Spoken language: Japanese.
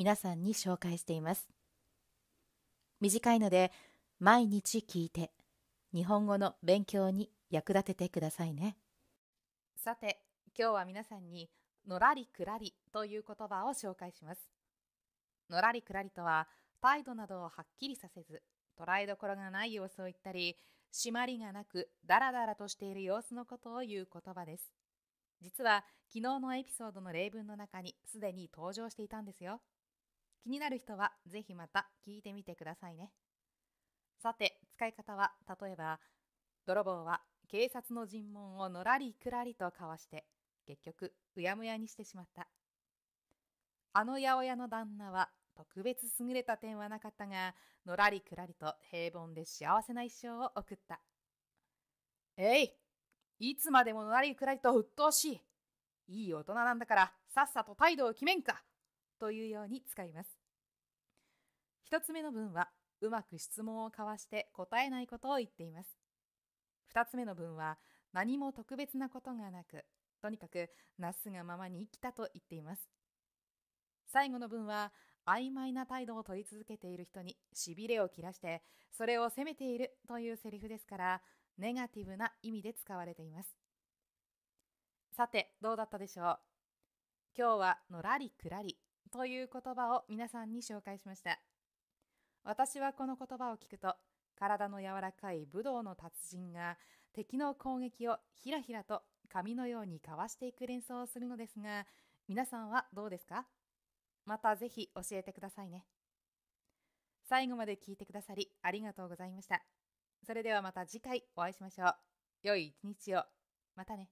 皆さんに紹介しています短いので毎日聞いて日本語の勉強に役立ててくださいねさて今日は皆さんにのらりくらりという言葉を紹介しますのらりくらりとは態度などをはっきりさせず捉えどころがない様子を言ったり締まりがなくダラダラとしている様子のことを言う言葉です実は昨日のエピソードの例文の中にすでに登場していたんですよ気になる人はぜひまた聞いてみてくださいね。さて、使い方は例えば、泥棒は警察の尋問をのらりくらりとかわして、結局、うやむやにしてしまった。あの八百屋の旦那は特別優れた点はなかったが、のらりくらりと平凡で幸せな一生を送った。えいいつまでものらりくらりと鬱陶しいいい大人なんだから、さっさと態度を決めんかというように使います1つ目の文はうまく質問を交わして答えないことを言っています2つ目の文は何も特別なことがなくとにかくなすがままに生きたと言っています最後の文は曖昧な態度を取り続けている人にしびれを切らしてそれを責めているというセリフですからネガティブな意味で使われていますさてどうだったでしょう今日はのらりくらりという言葉を皆さんに紹介しました。私はこの言葉を聞くと、体の柔らかい武道の達人が敵の攻撃をひらひらと紙のようにかわしていく連想をするのですが、皆さんはどうですかまたぜひ教えてくださいね。最後まで聞いてくださりありがとうございました。それではまた次回お会いしましょう。良い一日を。またね。